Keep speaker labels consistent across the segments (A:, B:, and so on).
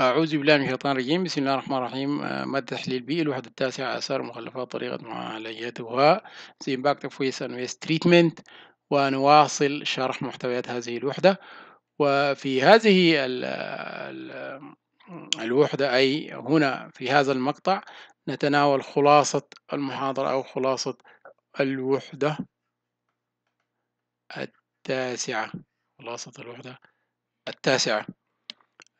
A: أعوذ بالله من الشيطان الرجيم بسم الله الرحمن الرحيم آه، مادة تحليل بي الوحدة التاسعة آثار مخلفات طريقة معالجتها زيمباك تفويس أند ويست تريتمنت ونواصل شرح محتويات هذه الوحدة وفي هذه ال الـ الوحدة أي هنا في هذا المقطع نتناول خلاصة المحاضرة أو خلاصة الوحدة التاسعة
B: خلاصة الوحدة
A: التاسعة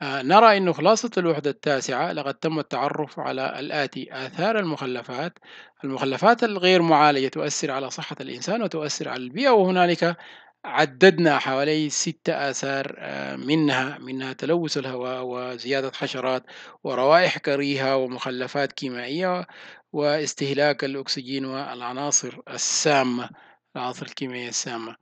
A: آه، نرى أن خلاصة الوحدة التاسعة لقد تم التعرف على الآتي آثار المخلفات المخلفات الغير معالجة تؤثر على صحة الإنسان وتؤثر على البيئة وهنالك عددنا حوالي ستة آثار آه، منها منها تلوث الهواء وزيادة حشرات وروائح كريهة ومخلفات كيميائية واستهلاك الأكسجين والعناصر السامة العناصر الكيميائية السامة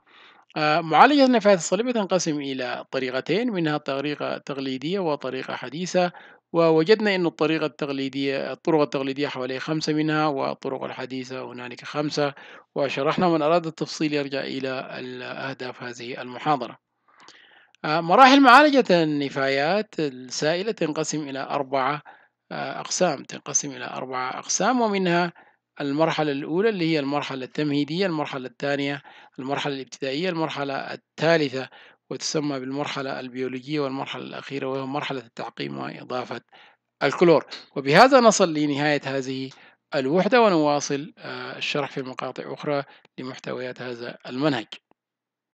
A: آه، معالجة النفايات الصليبية تنقسم إلى طريقتين منها طريقة تقليدية وطريقة حديثة ووجدنا أن الطريقة التقليدية الطرق التقليدية حوالي خمسة منها والطرق الحديثة هنالك خمسة وشرحنا من أراد التفصيل يرجع إلى أهداف هذه المحاضرة آه، مراحل معالجة النفايات السائلة تنقسم إلى أربعة آه، أقسام تنقسم إلى أربعة أقسام ومنها المرحلة الأولى اللي هي المرحلة التمهيدية المرحلة الثانية المرحلة الابتدائية المرحلة الثالثة وتسمى بالمرحلة البيولوجية والمرحلة الأخيرة وهي مرحلة التعقيم وإضافة الكلور وبهذا نصل لنهاية هذه الوحدة ونواصل آه، الشرح في مقاطع أخرى لمحتويات هذا المنهج